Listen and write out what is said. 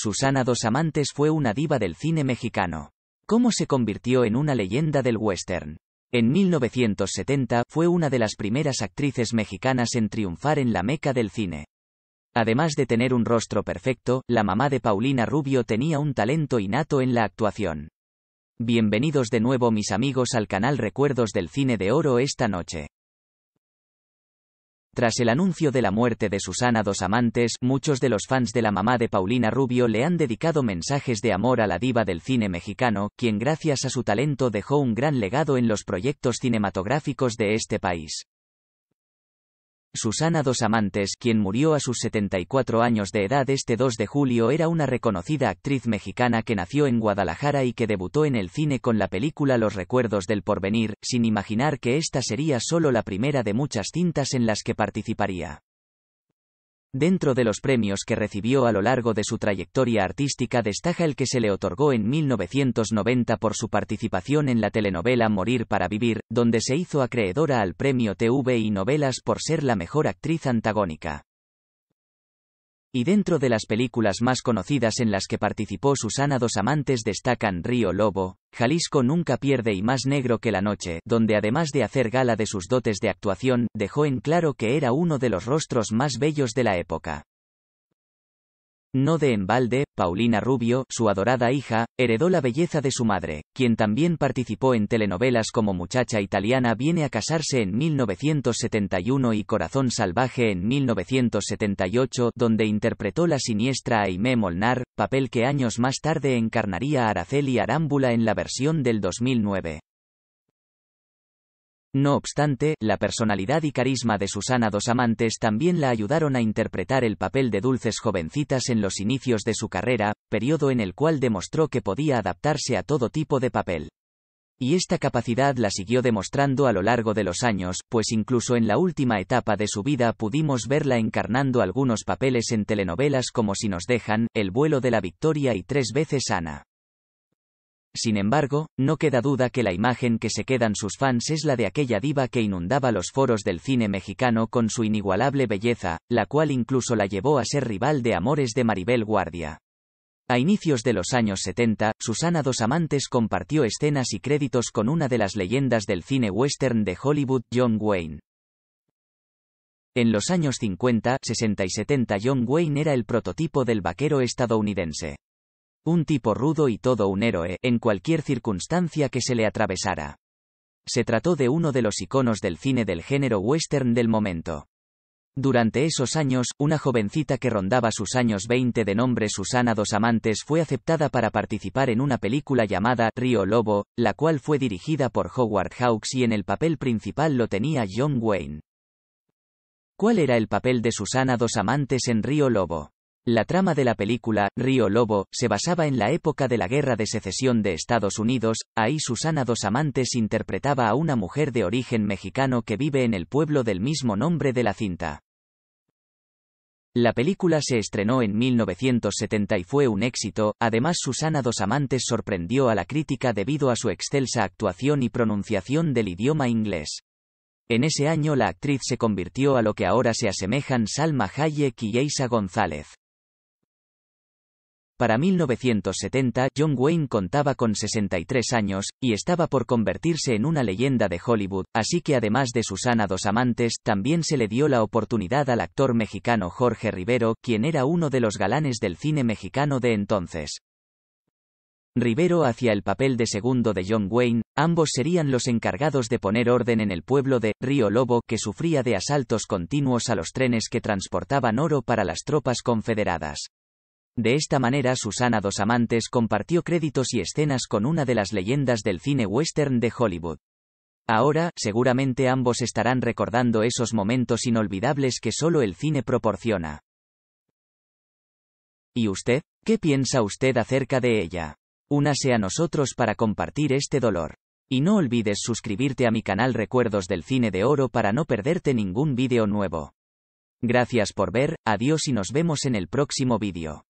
Susana Dos Amantes fue una diva del cine mexicano. ¿Cómo se convirtió en una leyenda del western? En 1970 fue una de las primeras actrices mexicanas en triunfar en la meca del cine. Además de tener un rostro perfecto, la mamá de Paulina Rubio tenía un talento innato en la actuación. Bienvenidos de nuevo mis amigos al canal Recuerdos del Cine de Oro esta noche. Tras el anuncio de la muerte de Susana Dos Amantes, muchos de los fans de la mamá de Paulina Rubio le han dedicado mensajes de amor a la diva del cine mexicano, quien gracias a su talento dejó un gran legado en los proyectos cinematográficos de este país. Susana Dos Amantes, quien murió a sus 74 años de edad este 2 de julio, era una reconocida actriz mexicana que nació en Guadalajara y que debutó en el cine con la película Los Recuerdos del Porvenir, sin imaginar que esta sería solo la primera de muchas cintas en las que participaría. Dentro de los premios que recibió a lo largo de su trayectoria artística destaca el que se le otorgó en 1990 por su participación en la telenovela Morir para Vivir, donde se hizo acreedora al premio TV y novelas por ser la mejor actriz antagónica. Y dentro de las películas más conocidas en las que participó Susana Dos Amantes destacan Río Lobo, Jalisco Nunca Pierde y Más Negro que la Noche, donde además de hacer gala de sus dotes de actuación, dejó en claro que era uno de los rostros más bellos de la época. No de embalde, Paulina Rubio, su adorada hija, heredó la belleza de su madre, quien también participó en telenovelas como Muchacha Italiana viene a casarse en 1971 y Corazón Salvaje en 1978, donde interpretó la siniestra Aimé Molnar, papel que años más tarde encarnaría Araceli Arámbula en la versión del 2009. No obstante, la personalidad y carisma de Susana Dos Amantes también la ayudaron a interpretar el papel de dulces jovencitas en los inicios de su carrera, periodo en el cual demostró que podía adaptarse a todo tipo de papel. Y esta capacidad la siguió demostrando a lo largo de los años, pues incluso en la última etapa de su vida pudimos verla encarnando algunos papeles en telenovelas como Si nos dejan, El vuelo de la victoria y Tres veces Ana. Sin embargo, no queda duda que la imagen que se quedan sus fans es la de aquella diva que inundaba los foros del cine mexicano con su inigualable belleza, la cual incluso la llevó a ser rival de Amores de Maribel Guardia. A inicios de los años 70, Susana Dos Amantes compartió escenas y créditos con una de las leyendas del cine western de Hollywood, John Wayne. En los años 50, 60 y 70 John Wayne era el prototipo del vaquero estadounidense. Un tipo rudo y todo un héroe, en cualquier circunstancia que se le atravesara. Se trató de uno de los iconos del cine del género western del momento. Durante esos años, una jovencita que rondaba sus años 20 de nombre Susana Dos Amantes fue aceptada para participar en una película llamada Río Lobo, la cual fue dirigida por Howard Hawks y en el papel principal lo tenía John Wayne. ¿Cuál era el papel de Susana Dos Amantes en Río Lobo? La trama de la película, Río Lobo, se basaba en la época de la Guerra de Secesión de Estados Unidos, ahí Susana Dos Amantes interpretaba a una mujer de origen mexicano que vive en el pueblo del mismo nombre de la cinta. La película se estrenó en 1970 y fue un éxito, además Susana Dos Amantes sorprendió a la crítica debido a su excelsa actuación y pronunciación del idioma inglés. En ese año la actriz se convirtió a lo que ahora se asemejan Salma Hayek y Eisa González. Para 1970, John Wayne contaba con 63 años, y estaba por convertirse en una leyenda de Hollywood, así que además de Susana Dos Amantes, también se le dio la oportunidad al actor mexicano Jorge Rivero, quien era uno de los galanes del cine mexicano de entonces. Rivero hacía el papel de segundo de John Wayne, ambos serían los encargados de poner orden en el pueblo de Río Lobo que sufría de asaltos continuos a los trenes que transportaban oro para las tropas confederadas. De esta manera Susana Dos Amantes compartió créditos y escenas con una de las leyendas del cine western de Hollywood. Ahora, seguramente ambos estarán recordando esos momentos inolvidables que solo el cine proporciona. ¿Y usted? ¿Qué piensa usted acerca de ella? Únase a nosotros para compartir este dolor. Y no olvides suscribirte a mi canal Recuerdos del Cine de Oro para no perderte ningún vídeo nuevo. Gracias por ver, adiós y nos vemos en el próximo vídeo.